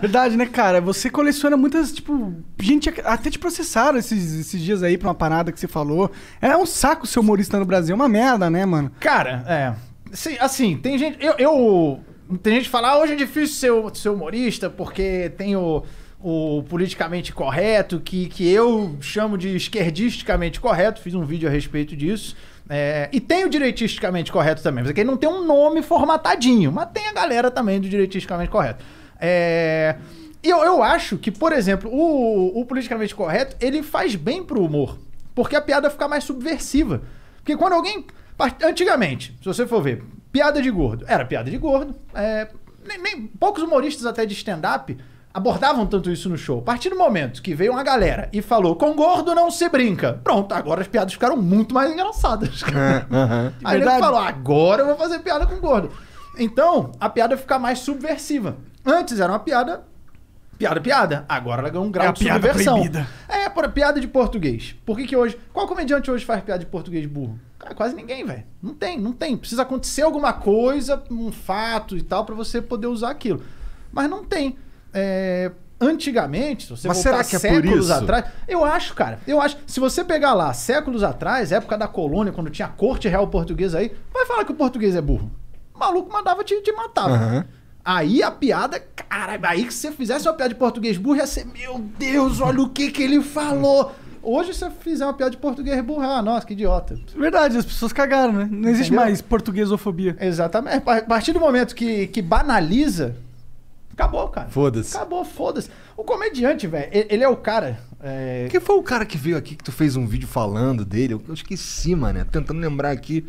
Verdade, né, cara? Você coleciona muitas, tipo, gente. Até te processaram esses, esses dias aí pra uma parada que você falou. É um saco ser humorista no Brasil, é uma merda, né, mano? Cara, é. Assim, assim tem gente. Eu, eu, Tem gente que fala, ah, hoje é difícil ser, ser humorista porque tem o o politicamente correto, que, que eu chamo de esquerdisticamente correto, fiz um vídeo a respeito disso. É, e tem o direitisticamente correto também, mas aqui é não tem um nome formatadinho, mas tem a galera também do direitisticamente correto. É... E eu, eu acho que, por exemplo, o, o politicamente correto, ele faz bem pro humor. Porque a piada fica mais subversiva. Porque quando alguém. Antigamente, se você for ver, piada de gordo. Era piada de gordo. É... Nem, nem, poucos humoristas até de stand-up abordavam tanto isso no show. A partir do momento que veio uma galera e falou com gordo não se brinca, pronto, agora as piadas ficaram muito mais engraçadas. Uhum. Aí ele falou, agora eu vou fazer piada com gordo. Então, a piada fica mais subversiva. Antes era uma piada, piada, piada. Agora ela ganhou um grau é de piada subversão. Proibida. É, por, piada de português. Por que que hoje... Qual comediante hoje faz piada de português burro? Cara, quase ninguém, velho. Não tem, não tem. Precisa acontecer alguma coisa, um fato e tal, para você poder usar aquilo. Mas não tem. É, antigamente, se você Mas voltar será que é séculos atrás, eu acho, cara, eu acho, se você pegar lá séculos atrás, época da colônia, quando tinha corte real portuguesa aí, vai falar que o português é burro. O maluco mandava te, te matar. Uhum. Aí a piada, cara, aí se você fizesse uma piada de português burro, ia ser, meu Deus, olha o que que ele falou. Hoje, se você fizer uma piada de português burro, é, ah, nossa, que idiota. Verdade, as pessoas cagaram, né? Não existe mais portuguesofobia. Exatamente. A partir do momento que, que banaliza, acabou, cara. Foda-se. Acabou, foda-se. O comediante, velho, ele é o cara. É... Quem foi o cara que veio aqui que tu fez um vídeo falando dele? Eu esqueci, mano, né? tentando lembrar aqui.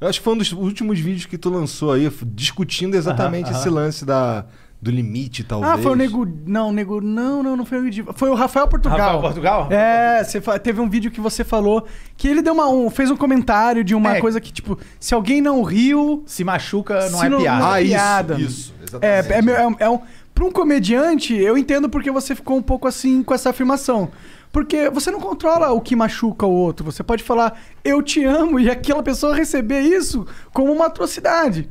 Eu acho que foi um dos últimos vídeos que tu lançou aí, discutindo exatamente esse lance da, do limite, ah, talvez. Ah, foi o Nego. Não, Nego. Não, não, não foi o Nego. Foi o Rafael Portugal. Rafael Portugal? É, você teve um vídeo que você falou que ele deu uma, um, fez um comentário de uma é. coisa que, tipo, se alguém não riu. Se machuca, não se é não, piada. Não é ah, piada. Isso, isso, é, exatamente. É, é, é, é um. Pra um comediante, eu entendo porque você ficou um pouco assim com essa afirmação. Porque você não controla o que machuca o outro. Você pode falar, eu te amo, e aquela pessoa receber isso como uma atrocidade.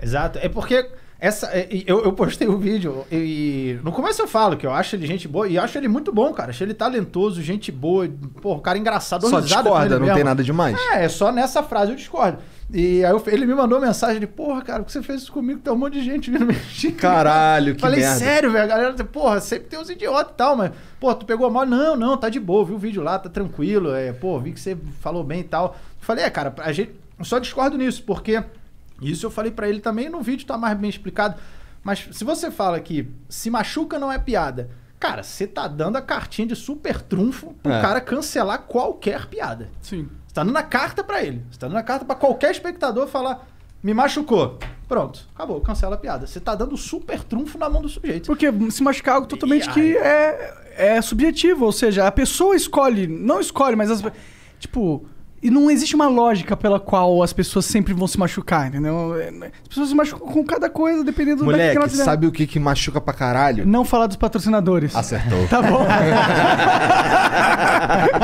Exato. É porque essa, é, eu, eu postei o um vídeo e, no começo eu falo que eu acho ele gente boa e acho ele muito bom, cara. Acho ele talentoso, gente boa, porra, cara é engraçado, Só discorda, não mesmo. tem nada demais. É, é só nessa frase eu discordo. E aí eu, ele me mandou mensagem de, porra, cara, o que você fez isso comigo? Tem um monte de gente vindo mexer. Caralho, que Falei, merda. sério, velho, a galera, porra, sempre tem uns idiotas e tal, mas, pô, tu pegou mal? Não, não, tá de boa, viu o vídeo lá, tá tranquilo, é, pô, vi que você falou bem e tal. Falei, é, cara, a gente, só discordo nisso, porque isso eu falei para ele também no vídeo, tá mais bem explicado. Mas se você fala que se machuca não é piada, cara, você tá dando a cartinha de super trunfo pro é. cara cancelar qualquer piada. Sim. Você tá dando a carta para ele. Você tá dando a carta para qualquer espectador falar me machucou. Pronto, acabou, cancela a piada. Você tá dando super trunfo na mão do sujeito. Porque se machucar é algo totalmente que é, é subjetivo, ou seja, a pessoa escolhe, não escolhe, mas as, tipo, e não existe uma lógica pela qual as pessoas sempre vão se machucar, entendeu? As pessoas se machucam com cada coisa, dependendo Moleque, do que Moleque, sabe o que, que machuca pra caralho? Não falar dos patrocinadores. Acertou. Tá bom.